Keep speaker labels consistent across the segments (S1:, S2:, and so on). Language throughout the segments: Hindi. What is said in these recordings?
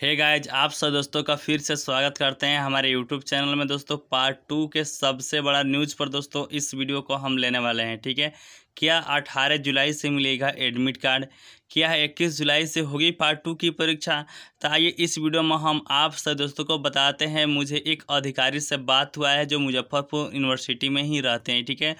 S1: हे hey गाइज आप सब दोस्तों का फिर से स्वागत करते हैं हमारे यूट्यूब चैनल में दोस्तों पार्ट टू के सबसे बड़ा न्यूज़ पर दोस्तों इस वीडियो को हम लेने वाले हैं ठीक है क्या अठारह जुलाई से मिलेगा एडमिट कार्ड क्या है इक्कीस जुलाई से होगी पार्ट टू की परीक्षा तो आइए इस वीडियो में हम आप सब दोस्तों को बताते हैं मुझे एक अधिकारी से बात हुआ है जो मुजफ्फरपुर यूनिवर्सिटी में ही रहते हैं ठीक है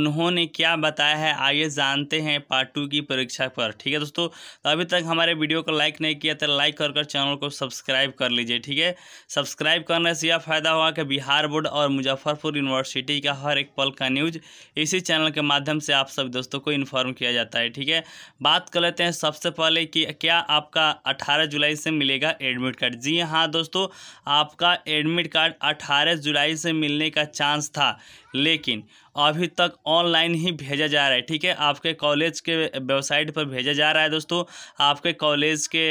S1: उन्होंने क्या बताया है आइए जानते हैं पार्ट टू की परीक्षा पर ठीक है दोस्तों तो अभी तक हमारे वीडियो को लाइक नहीं किया तो लाइक कर कर चैनल को सब्सक्राइब कर लीजिए ठीक है सब्सक्राइब करने से यह फ़ायदा हुआ कि बिहार बोर्ड और मुजफ्फरपुर यूनिवर्सिटी का हर एक पल का न्यूज़ इसी चैनल के माध्यम से आप सभी दोस्तों को इन्फॉर्म किया जाता है ठीक है बात कर लेते हैं सबसे पहले कि क्या आपका 18 जुलाई से मिलेगा एडमिट कार्ड जी हाँ दोस्तों आपका एडमिट कार्ड 18 जुलाई से मिलने का चांस था लेकिन अभी तक ऑनलाइन ही भेजा जा रहा है ठीक है आपके कॉलेज के वेबसाइट पर भेजा जा रहा है दोस्तों आपके कॉलेज के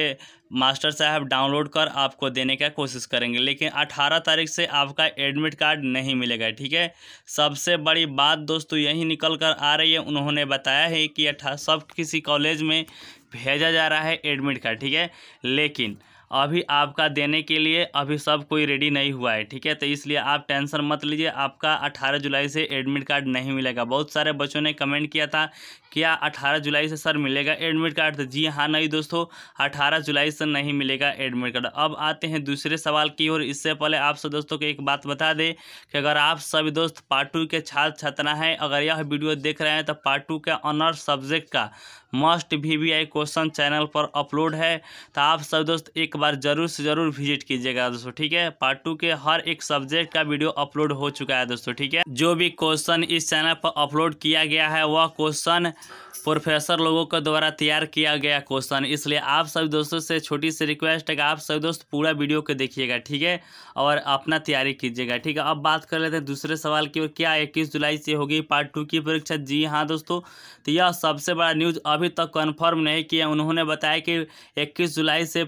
S1: मास्टर साहब डाउनलोड कर आपको देने का कोशिश करेंगे लेकिन 18 तारीख से आपका एडमिट कार्ड नहीं मिलेगा ठीक है सबसे बड़ी बात दोस्तों यही निकल कर आ रही है उन्होंने बताया है कि अठा सब किसी कॉलेज में भेजा जा रहा है एडमिट कार्ड ठीक है लेकिन अभी आपका देने के लिए अभी सब कोई रेडी नहीं हुआ है ठीक है तो इसलिए आप टेंशन मत लीजिए आपका 18 जुलाई से एडमिट कार्ड नहीं मिलेगा बहुत सारे बच्चों ने कमेंट किया था क्या 18 जुलाई से सर मिलेगा एडमिट कार्ड तो जी हाँ नहीं दोस्तों 18 जुलाई से नहीं मिलेगा एडमिट कार्ड अब आते हैं दूसरे सवाल की ओर इससे पहले आप सब दोस्तों को एक बात बता दें कि अगर आप सभी दोस्त पार्ट टू के छात्र छात्रा हैं अगर यह वीडियो देख रहे हैं तो पार्ट टू के ऑनर्स सब्जेक्ट का मस्ट वी क्वेश्चन चैनल पर अपलोड है तो आप सब दोस्त एक बार ज़रूर से ज़रूर विजिट कीजिएगा दोस्तों ठीक है पार्ट टू के हर एक सब्जेक्ट का वीडियो अपलोड हो चुका है दोस्तों ठीक है जो भी क्वेश्चन इस चैनल पर अपलोड किया गया है वह क्वेश्चन प्रोफेसर लोगों के द्वारा तैयार किया गया क्वेश्चन इसलिए आप सभी दोस्तों से छोटी सी रिक्वेस्ट है कि आप सभी दोस्त पूरा वीडियो को देखिएगा ठीक है और अपना तैयारी कीजिएगा ठीक है अब बात कर लेते हैं दूसरे सवाल की और क्या इक्कीस जुलाई से होगी पार्ट टू की परीक्षा जी हाँ दोस्तों तो यह सबसे बड़ा न्यूज़ अभी तक कन्फर्म नहीं किया उन्होंने बताया कि इक्कीस जुलाई से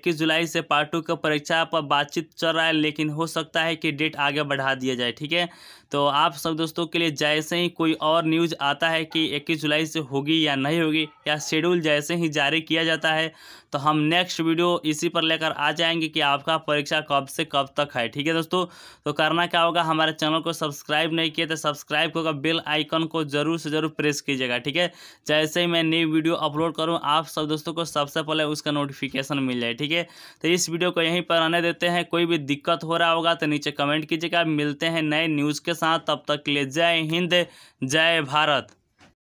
S1: इक्कीस जुलाई से पार्ट टू का परीक्षा पर बातचीत चल रहा है लेकिन हो सकता है कि डेट आगे बढ़ा दिया जाए ठीक है तो आप सब दोस्तों के लिए जैसे ही कोई और न्यूज़ आता है कि इक्कीस जुलाई से होगी या नहीं होगी या शेड्यूल जैसे ही जारी किया जाता है तो हम नेक्स्ट वीडियो इसी पर लेकर आ जाएंगे कि आपका परीक्षा कब से कब तक है ठीक है दोस्तों तो करना क्या होगा हमारे चैनल को सब्सक्राइब नहीं किया तो सब्सक्राइब होगा बेल आइकन को ज़रूर से ज़रूर प्रेस कीजिएगा ठीक है जैसे ही मैं नई वीडियो अपलोड करूँ आप सब दोस्तों को सबसे पहले उसका नोटिफिकेशन मिल जाए ठीक है ठीक है तो इस वीडियो को यहीं पर आने देते हैं कोई भी दिक्कत हो रहा होगा तो नीचे कमेंट कीजिएगा मिलते हैं नए न्यूज़ के साथ तब तक के लिए जय हिंद जय भारत